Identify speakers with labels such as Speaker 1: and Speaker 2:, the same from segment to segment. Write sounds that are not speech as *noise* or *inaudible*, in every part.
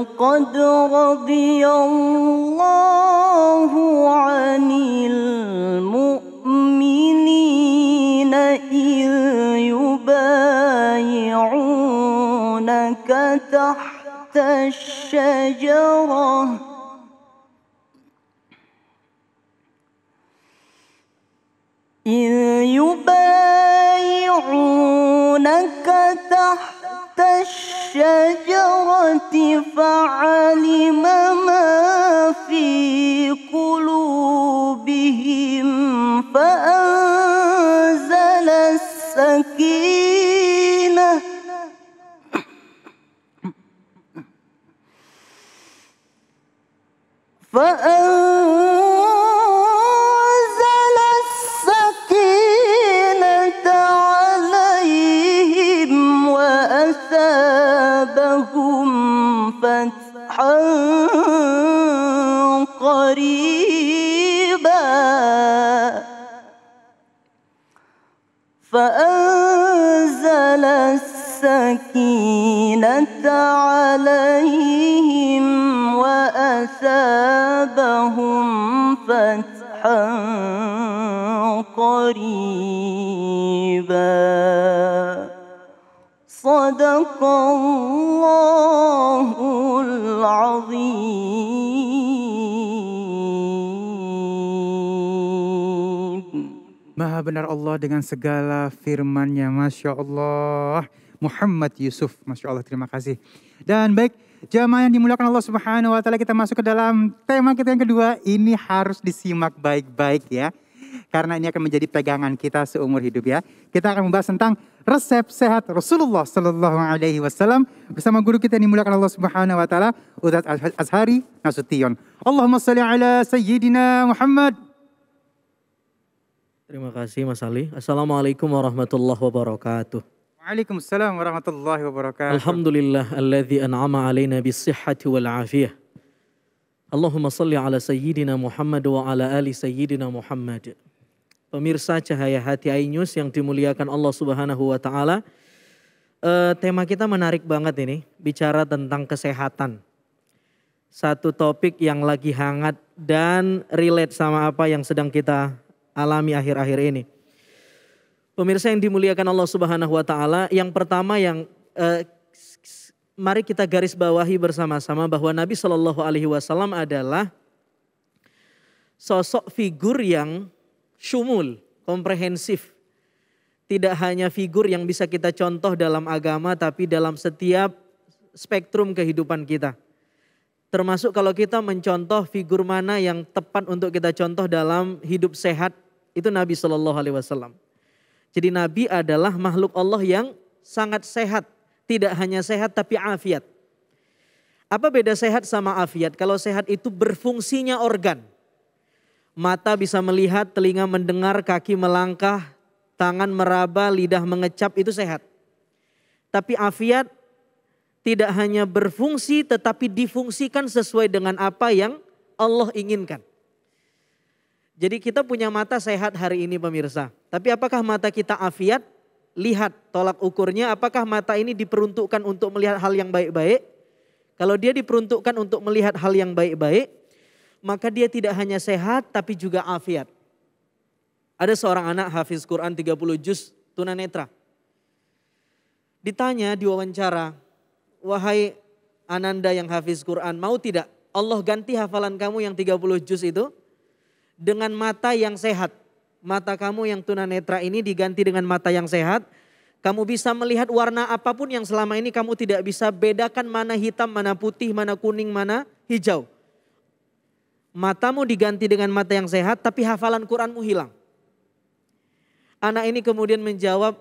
Speaker 1: لقد رضي الله عن المؤمنين إذ يبايعونك تحت الشجرة إذ يبايعونك تحت الشجرة فعلم ما في قلوبهم فأنزل السكينة فأنزل صدق الله العظيم
Speaker 2: Maha benar Allah dengan segala firman-Nya, masya Allah. Muhammad Yusuf, masya Allah, terima kasih. Dan baik, Jamaah yang dimuliakan Allah Subhanahu wa taala, kita masuk ke dalam tema kita yang kedua. Ini harus disimak baik-baik ya karena ini akan menjadi pegangan kita seumur hidup ya. Kita akan membahas tentang resep sehat Rasulullah Sallallahu Alaihi Wasallam bersama guru kita yang dimuliakan Allah Subhanahu Wa Taala Ustaz
Speaker 3: Azhari Nasution.
Speaker 2: Allahumma salli ala Sayyidina Muhammad.
Speaker 3: Terima kasih Mas Ali. Assalamualaikum warahmatullahi wabarakatuh. Waalaikumsalam warahmatullahi wabarakatuh. Alhamdulillah alladzi an'ama alaina bisihhati wal afiyah. Allahumma salli ala sayyidina Muhammad wa ala ali sayyidina Muhammad pemirsa Cahaya Hati Ainyus yang dimuliakan Allah Subhanahu wa taala. E, tema kita menarik banget ini, bicara tentang kesehatan. Satu topik yang lagi hangat dan relate sama apa yang sedang kita alami akhir-akhir ini. Pemirsa yang dimuliakan Allah Subhanahu wa taala, yang pertama yang e, mari kita garis bawahi bersama-sama bahwa Nabi Shallallahu alaihi wasallam adalah sosok figur yang syumul, komprehensif. Tidak hanya figur yang bisa kita contoh dalam agama tapi dalam setiap spektrum kehidupan kita. Termasuk kalau kita mencontoh figur mana yang tepat untuk kita contoh dalam hidup sehat, itu Nabi Shallallahu Alaihi Wasallam. Jadi Nabi adalah makhluk Allah yang sangat sehat, tidak hanya sehat tapi afiat. Apa beda sehat sama afiat? Kalau sehat itu berfungsinya organ, mata bisa melihat, telinga mendengar, kaki melangkah, tangan meraba, lidah mengecap itu sehat. Tapi afiat tidak hanya berfungsi tetapi difungsikan sesuai dengan apa yang Allah inginkan. Jadi kita punya mata sehat hari ini pemirsa. Tapi apakah mata kita afiat? Lihat tolak ukurnya apakah mata ini diperuntukkan untuk melihat hal yang baik-baik? Kalau dia diperuntukkan untuk melihat hal yang baik-baik, maka dia tidak hanya sehat tapi juga afiat. Ada seorang anak hafiz Quran 30 juz tunanetra. Ditanya diwawancara, wahai Ananda yang hafiz Quran, mau tidak Allah ganti hafalan kamu yang 30 juz itu dengan mata yang sehat. Mata kamu yang tunanetra ini diganti dengan mata yang sehat. Kamu bisa melihat warna apapun yang selama ini kamu tidak bisa bedakan mana hitam, mana putih, mana kuning, mana hijau matamu diganti dengan mata yang sehat tapi hafalan Quranmu hilang. Anak ini kemudian menjawab,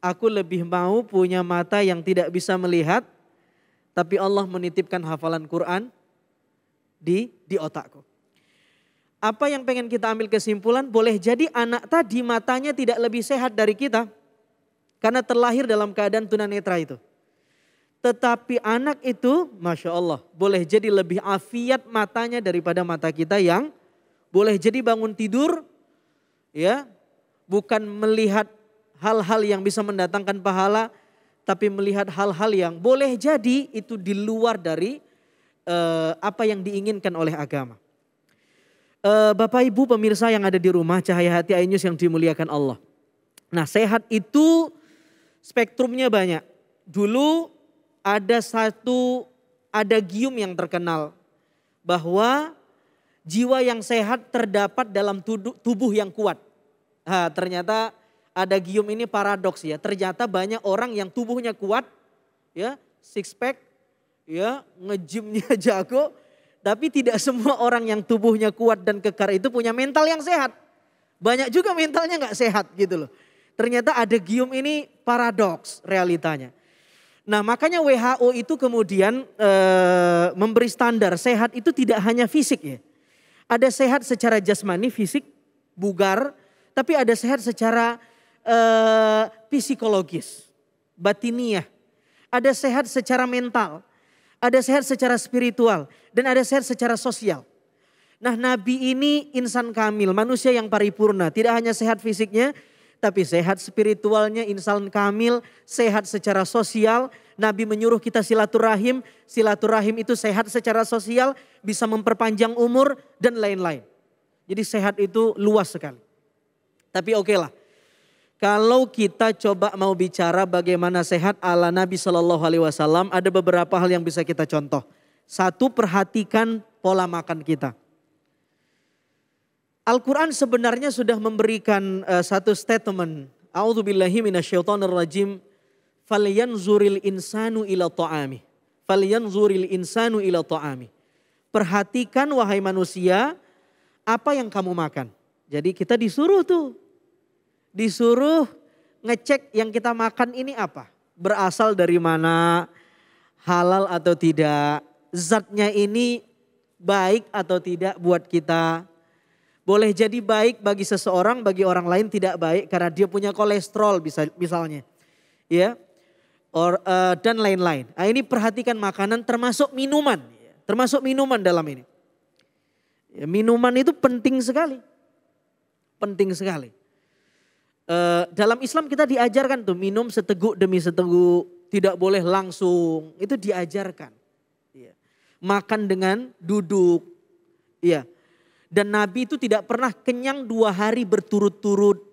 Speaker 3: aku lebih mau punya mata yang tidak bisa melihat tapi Allah menitipkan hafalan Quran di di otakku. Apa yang pengen kita ambil kesimpulan? Boleh jadi anak tadi matanya tidak lebih sehat dari kita karena terlahir dalam keadaan tunanetra itu. Tetapi anak itu, masya Allah, boleh jadi lebih afiat matanya daripada mata kita yang boleh jadi bangun tidur, ya, bukan melihat hal-hal yang bisa mendatangkan pahala, tapi melihat hal-hal yang boleh jadi itu di luar dari uh, apa yang diinginkan oleh agama. Uh, Bapak Ibu pemirsa yang ada di rumah Cahaya Hati Ainyus yang dimuliakan Allah. Nah sehat itu spektrumnya banyak. Dulu ada satu ada gium yang terkenal bahwa jiwa yang sehat terdapat dalam tubuh yang kuat. Ha, ternyata ada gium ini paradoks ya. Ternyata banyak orang yang tubuhnya kuat, ya six pack, ya ngejimnya *laughs* jago, tapi tidak semua orang yang tubuhnya kuat dan kekar itu punya mental yang sehat. Banyak juga mentalnya nggak sehat gitu loh. Ternyata ada gium ini paradoks realitanya. Nah makanya WHO itu kemudian e, memberi standar sehat itu tidak hanya fisik ya. Ada sehat secara jasmani, fisik, bugar, tapi ada sehat secara e, psikologis, batiniah. Ada sehat secara mental, ada sehat secara spiritual, dan ada sehat secara sosial. Nah Nabi ini insan kamil, manusia yang paripurna. Tidak hanya sehat fisiknya, tapi sehat spiritualnya, insan kamil, sehat secara sosial. Nabi menyuruh kita silaturahim, silaturahim itu sehat secara sosial, bisa memperpanjang umur dan lain-lain. Jadi sehat itu luas sekali. Tapi oke okay lah, kalau kita coba mau bicara bagaimana sehat ala Nabi Shallallahu Alaihi Wasallam, ada beberapa hal yang bisa kita contoh. Satu, perhatikan pola makan kita. Al-Quran sebenarnya sudah memberikan uh, satu statement. Billahi A'udzubillahi falyan Falyanzuril insanu ila ta'ami. Falyanzuril insanu ila ta'ami. Perhatikan wahai manusia apa yang kamu makan. Jadi kita disuruh tuh. Disuruh ngecek yang kita makan ini apa. Berasal dari mana, halal atau tidak. Zatnya ini baik atau tidak buat kita boleh jadi baik bagi seseorang, bagi orang lain tidak baik karena dia punya kolesterol bisa misalnya. Ya. Or, uh, dan lain-lain. Nah, ini perhatikan makanan termasuk minuman, termasuk minuman dalam ini. Ya, minuman itu penting sekali. Penting sekali. Uh, dalam Islam kita diajarkan tuh minum seteguk demi seteguk, tidak boleh langsung. Itu diajarkan. Iya. Makan dengan duduk. Iya. Dan Nabi itu tidak pernah kenyang dua hari berturut-turut.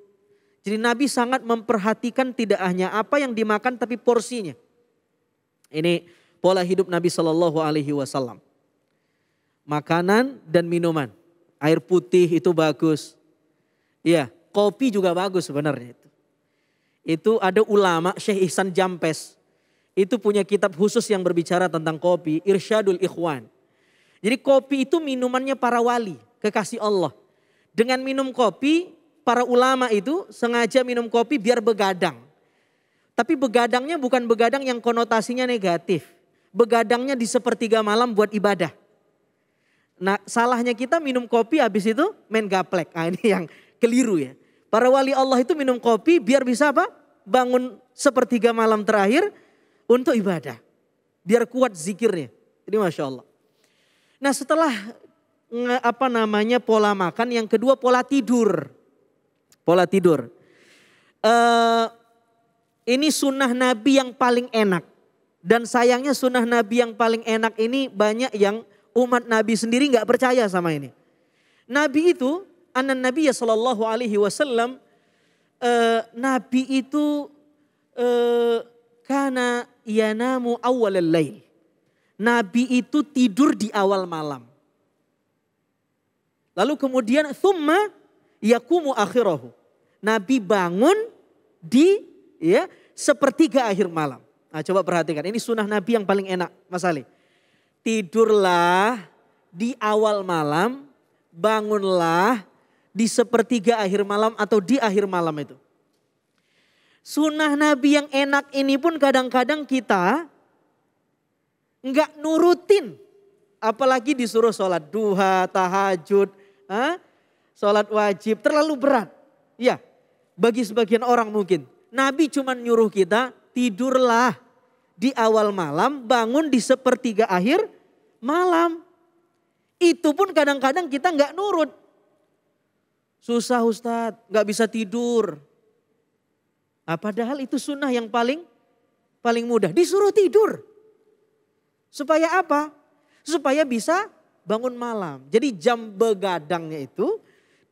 Speaker 3: Jadi Nabi sangat memperhatikan tidak hanya apa yang dimakan tapi porsinya. Ini pola hidup Nabi Shallallahu Alaihi Wasallam. Makanan dan minuman, air putih itu bagus. Iya, kopi juga bagus sebenarnya itu. Itu ada ulama Syekh Ihsan Jampes. Itu punya kitab khusus yang berbicara tentang kopi, Irsyadul Ikhwan. Jadi kopi itu minumannya para wali kekasih Allah. Dengan minum kopi, para ulama itu sengaja minum kopi biar begadang. Tapi begadangnya bukan begadang yang konotasinya negatif. Begadangnya di sepertiga malam buat ibadah. Nah salahnya kita minum kopi habis itu main gaplek. Nah ini yang keliru ya. Para wali Allah itu minum kopi biar bisa apa? Bangun sepertiga malam terakhir untuk ibadah. Biar kuat zikirnya. Ini Masya Allah. Nah setelah apa namanya pola makan, yang kedua pola tidur. Pola tidur. Uh, ini sunnah Nabi yang paling enak. Dan sayangnya sunnah Nabi yang paling enak ini banyak yang umat Nabi sendiri nggak percaya sama ini. Nabi itu, anak Nabi ya Shallallahu Alaihi Wasallam, eh, Nabi itu uh, eh, karena namu awal lail. Nabi itu tidur di awal malam. Lalu kemudian summa yakumu akhirahu. Nabi bangun di ya sepertiga akhir malam. Nah, coba perhatikan ini sunnah Nabi yang paling enak Mas Ali. Tidurlah di awal malam, bangunlah di sepertiga akhir malam atau di akhir malam itu. Sunnah Nabi yang enak ini pun kadang-kadang kita nggak nurutin. Apalagi disuruh sholat duha, tahajud, Hah? Sholat wajib terlalu berat. Ya, bagi sebagian orang mungkin. Nabi cuma nyuruh kita tidurlah di awal malam, bangun di sepertiga akhir malam. Itu pun kadang-kadang kita nggak nurut. Susah Ustadz, nggak bisa tidur. Nah, padahal itu sunnah yang paling paling mudah. Disuruh tidur. Supaya apa? Supaya bisa bangun malam. Jadi jam begadangnya itu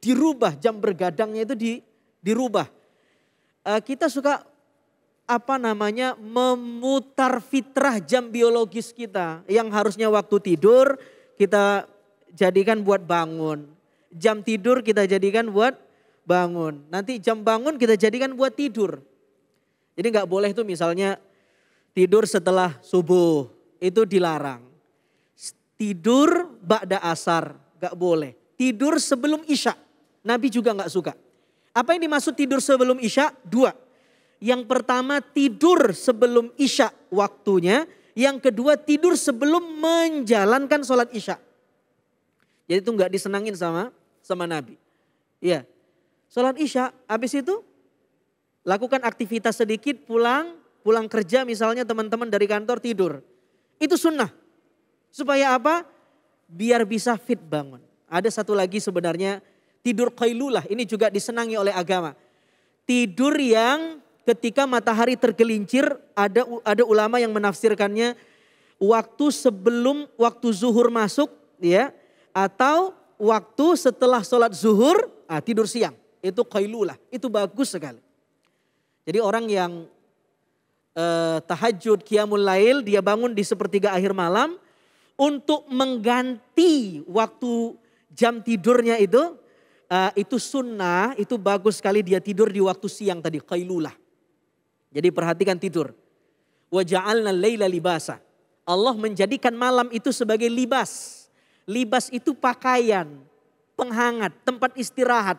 Speaker 3: dirubah, jam bergadangnya itu di, dirubah. Uh, kita suka apa namanya memutar fitrah jam biologis kita yang harusnya waktu tidur kita jadikan buat bangun. Jam tidur kita jadikan buat bangun. Nanti jam bangun kita jadikan buat tidur. Jadi nggak boleh tuh misalnya tidur setelah subuh itu dilarang. Tidur ba'da asar, gak boleh. Tidur sebelum isya, Nabi juga gak suka. Apa yang dimaksud tidur sebelum isya? Dua. Yang pertama tidur sebelum isya waktunya. Yang kedua tidur sebelum menjalankan sholat isya. Jadi itu gak disenangin sama sama Nabi. Iya. Sholat isya, habis itu lakukan aktivitas sedikit, pulang, pulang kerja misalnya teman-teman dari kantor tidur. Itu sunnah. Supaya apa? biar bisa fit bangun. Ada satu lagi sebenarnya tidur kailulah ini juga disenangi oleh agama. Tidur yang ketika matahari tergelincir ada ada ulama yang menafsirkannya waktu sebelum waktu zuhur masuk ya atau waktu setelah sholat zuhur ah, tidur siang itu kailulah itu bagus sekali. Jadi orang yang eh, tahajud kiamul lail dia bangun di sepertiga akhir malam untuk mengganti waktu jam tidurnya itu uh, itu sunnah, itu bagus sekali dia tidur di waktu siang tadi, qailulah. Jadi perhatikan tidur. Wa ja'alna laila libasa. Allah menjadikan malam itu sebagai libas. Libas itu pakaian, penghangat, tempat istirahat.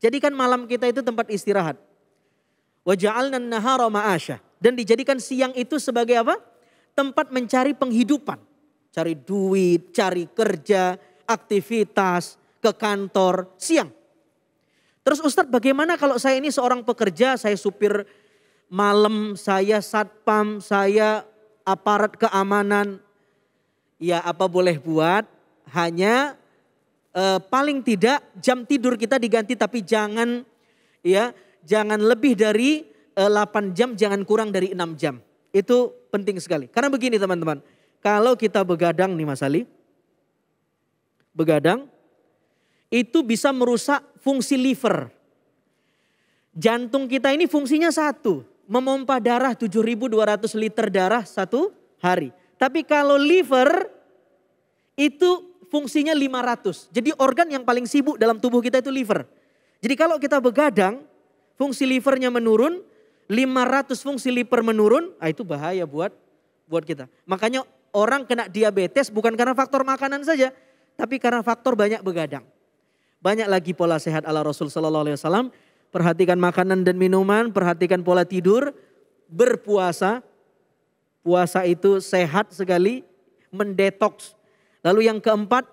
Speaker 3: Jadikan malam kita itu tempat istirahat. Wa ja'alna nahara Dan dijadikan siang itu sebagai apa? Tempat mencari penghidupan. Cari duit, cari kerja, aktivitas, ke kantor, siang. Terus Ustadz bagaimana kalau saya ini seorang pekerja, saya supir malam, saya satpam, saya aparat keamanan. Ya apa boleh buat, hanya eh, paling tidak jam tidur kita diganti tapi jangan ya jangan lebih dari eh, 8 jam, jangan kurang dari 6 jam. Itu penting sekali. Karena begini teman-teman, kalau kita begadang nih Mas Ali, begadang itu bisa merusak fungsi liver. Jantung kita ini fungsinya satu, memompa darah 7200 liter darah satu hari. Tapi kalau liver itu fungsinya 500. Jadi organ yang paling sibuk dalam tubuh kita itu liver. Jadi kalau kita begadang, fungsi livernya menurun, 500 fungsi liver menurun, nah itu bahaya buat buat kita. Makanya orang kena diabetes bukan karena faktor makanan saja, tapi karena faktor banyak begadang. Banyak lagi pola sehat ala Rasul Sallallahu Alaihi Wasallam. Perhatikan makanan dan minuman, perhatikan pola tidur, berpuasa. Puasa itu sehat sekali, mendetoks. Lalu yang keempat,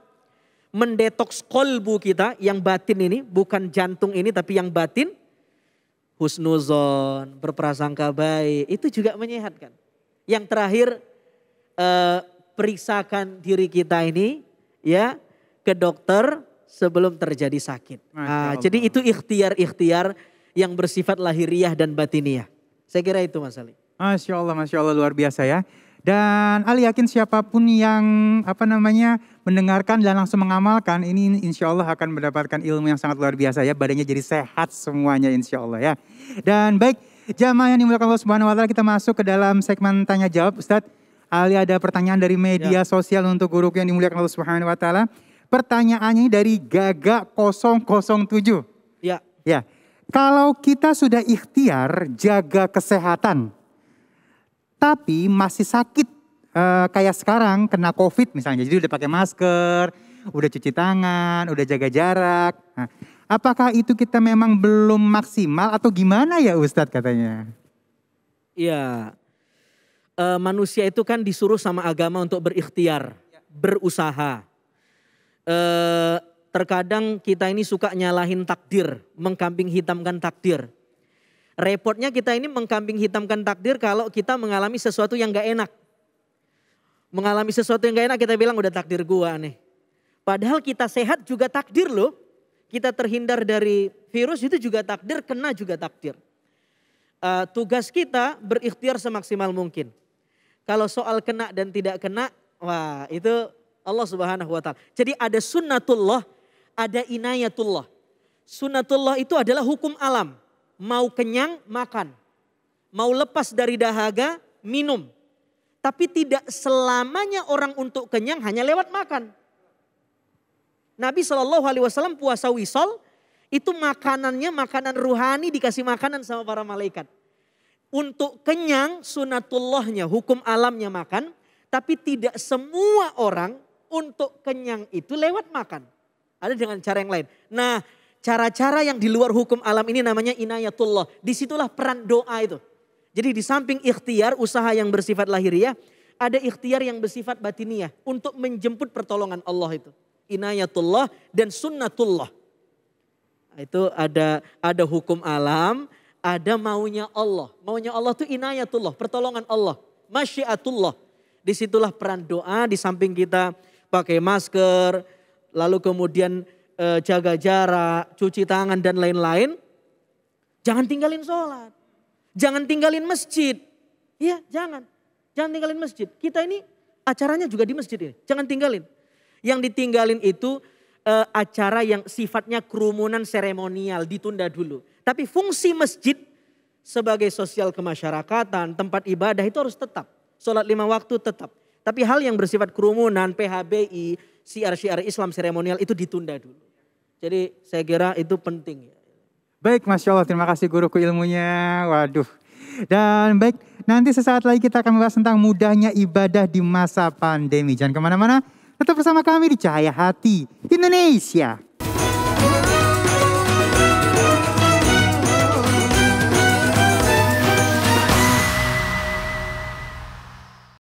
Speaker 3: mendetoks kolbu kita yang batin ini, bukan jantung ini tapi yang batin. Husnuzon, berprasangka baik, itu juga menyehatkan. Yang terakhir eh, periksakan diri kita ini ya ke dokter sebelum terjadi sakit. Nah, jadi itu ikhtiar-ikhtiar yang bersifat lahiriah dan batiniah. Saya kira itu Mas Ali.
Speaker 2: Masya Allah, Masya Allah luar biasa ya. Dan Ali yakin siapapun yang apa namanya mendengarkan dan langsung mengamalkan ini insya Allah akan mendapatkan ilmu yang sangat luar biasa ya. Badannya jadi sehat semuanya insya Allah ya. Dan baik jamaah yang dimulakan Allah Subhanahu Wa Taala kita masuk ke dalam segmen tanya jawab Ustadz. Ali ada pertanyaan dari media ya. sosial untuk guru yang dimuliakan Allah Subhanahu wa taala. Pertanyaannya dari Gaga 007. Ya. Ya. Kalau kita sudah ikhtiar jaga kesehatan tapi masih sakit e, kayak sekarang kena Covid misalnya. Jadi udah pakai masker, udah cuci tangan, udah jaga jarak. Nah, apakah itu kita memang belum maksimal atau gimana ya Ustadz katanya?
Speaker 3: Iya, uh, manusia itu kan disuruh sama agama untuk berikhtiar, berusaha. Uh, terkadang kita ini suka nyalahin takdir, mengkambing hitamkan takdir. Repotnya kita ini mengkambing hitamkan takdir kalau kita mengalami sesuatu yang gak enak. Mengalami sesuatu yang gak enak kita bilang udah takdir gua nih. Padahal kita sehat juga takdir loh. Kita terhindar dari virus itu juga takdir, kena juga takdir. Uh, tugas kita berikhtiar semaksimal mungkin. Kalau soal kena dan tidak kena, wah itu Allah Subhanahu wa taala. Jadi ada sunnatullah, ada inayatullah. Sunnatullah itu adalah hukum alam. Mau kenyang makan. Mau lepas dari dahaga minum. Tapi tidak selamanya orang untuk kenyang hanya lewat makan. Nabi Shallallahu Alaihi Wasallam puasa wisol itu makanannya makanan ruhani dikasih makanan sama para malaikat. Untuk kenyang sunatullahnya, hukum alamnya makan. Tapi tidak semua orang untuk kenyang itu lewat makan. Ada dengan cara yang lain. Nah cara-cara yang di luar hukum alam ini namanya inayatullah. Disitulah peran doa itu. Jadi di samping ikhtiar usaha yang bersifat lahiriah. Ada ikhtiar yang bersifat batiniah. Untuk menjemput pertolongan Allah itu. Inayatullah dan sunnatullah. Nah, itu ada ada hukum alam, ada maunya Allah. Maunya Allah itu inayatullah, pertolongan Allah. Masyiatullah. Disitulah peran doa di samping kita pakai masker, lalu kemudian e, jaga jarak, cuci tangan dan lain-lain. Jangan tinggalin sholat. Jangan tinggalin masjid. Iya, jangan. Jangan tinggalin masjid. Kita ini acaranya juga di masjid ini. Jangan tinggalin. Yang ditinggalin itu e, acara yang sifatnya kerumunan seremonial ditunda dulu. Tapi fungsi masjid sebagai sosial kemasyarakatan, tempat ibadah itu harus tetap. Sholat lima waktu tetap. Tapi hal yang bersifat kerumunan, PHBI, siar-siar Islam seremonial itu ditunda dulu. Jadi saya kira itu penting.
Speaker 2: Baik, Masya Allah. Terima kasih guruku ilmunya. Waduh. Dan baik, nanti sesaat lagi kita akan membahas tentang mudahnya ibadah di masa pandemi. Jangan kemana-mana, tetap bersama kami di Cahaya Hati Indonesia.